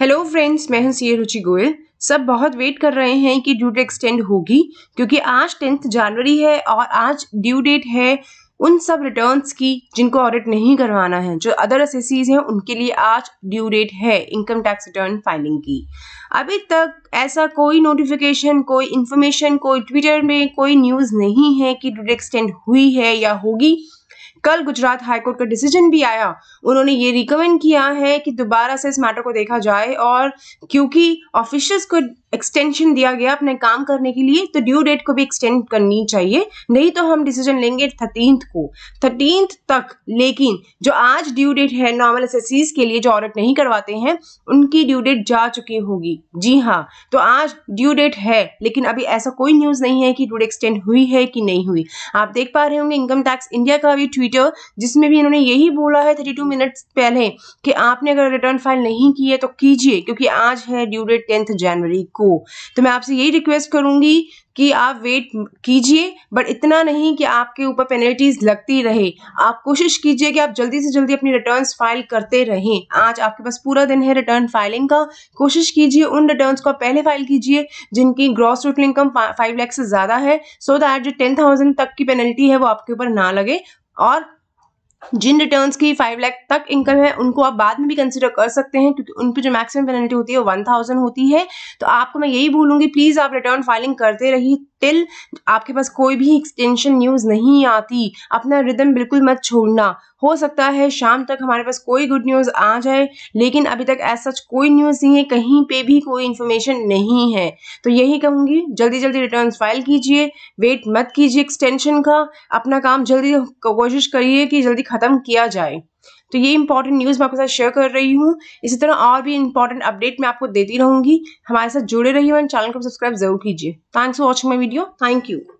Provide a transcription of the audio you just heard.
hello friends मैं हूं सी रुचि गोयल सब बहुत वेट कर रहे हैं कि ड्यू डेट एक्सटेंड होगी क्योंकि आज टेंथ जनवरी है और आज ड्यू डेट है उन सब रिटर्न्स की जिनको ऑडिट नहीं करवाना है जो अदर एसेसीज हैं उनके लिए आज ड्यू डेट है इनकम टैक्स रिटर्न फाइलिंग की अभी तक ऐसा कोई नोटिफिकेशन कोई इन्फॉर्मेशन कोई ट्विटर में कोई न्यूज़ नहीं है कि ड्यू डेट एक्सटेंड हुई है या होगी कल गुजरात हाईकोर्ट का डिसीजन भी आया उन्होंने ये रिकमेंड किया है कि दोबारा से इस मैटर को देखा जाए और क्योंकि ऑफिशियल्स को एक्सटेंशन दिया गया अपने काम करने के लिए तो ड्यू डेट को भी एक्सटेंड करनी चाहिए नहीं तो हम डिसीजन लेंगे थर्टीन को थर्टीन तक लेकिन जो आज ड्यू डेट है नॉर्मल एसेसीज के लिए जो ऑडिट नहीं करवाते हैं उनकी ड्यू डेट जा चुकी होगी जी हाँ तो आज ड्यू डेट है लेकिन अभी ऐसा कोई न्यूज़ नहीं है कि ड्यू डेट एक्सटेंड हुई है कि नहीं हुई आप देख पा रहे होंगे इनकम टैक्स इंडिया का भी ट्वीट वीडियो जिसमें भी इन्होंने यही बोला है थर्टी टू मिनट्स पहले कि आपने अगर रिटर्न फाइल नहीं की है तो कीजिए क्योंकि आज है ड्यू डेट टेंथ जनवरी को तो मैं आपसे यही रिक्वेस्ट करूंगी कि आप वेट कीजिए बट इतना नहीं कि आपके ऊपर पेनल्टीज लगती रहे आप कोशिश कीजिए कि आप जल्दी से जल्दी अपनी रिटर्न्स फाइल करते रहें आज आपके पास पूरा दिन है रिटर्न फाइलिंग का कोशिश कीजिए उन रिटर्न्स को पहले फाइल कीजिए जिनकी gross total income five lakh से ज़्यादा है सो दैट जो टेन थाउजेंड तक की पेनल्टी है वो आपके ऊपर ना लगे और जिन रिटर्न्स की फाइव लाख तक इनकम है उनको आप बाद में भी कंसिडर कर सकते हैं क्योंकि उन पर जो मैक्सिमम पेनल्टी होती है वो वन थाउजेंड होती है तो आपको मैं यही भूलूंगी प्लीज़ आप रिटर्न फाइलिंग करते रहिए टिल आपके पास कोई भी एक्सटेंशन न्यूज़ नहीं आती अपना रिदम बिल्कुल मत छोड़ना हो सकता है शाम तक हमारे पास कोई गुड न्यूज़ आ जाए लेकिन अभी तक ऐसा कोई न्यूज़ नहीं है कहीं पे भी कोई इन्फॉर्मेशन नहीं है तो यही कहूँगी जल्दी जल्दी रिटर्न फाइल कीजिए वेट मत कीजिए एक्सटेंशन का अपना काम जल्दी कोशिश करिए कि जल्दी ख़त्म किया जाए तो ये इंपॉर्टेंट न्यूज़ मैं आपके साथ शेयर कर रही हूँ इसी तरह और भी इंपॉर्टेंट अपडेट मैं आपको देती रहूँगी हमारे साथ जुड़े रहिए और चैनल को सब्सक्राइब जरूर कीजिए thanks for watching my video thank you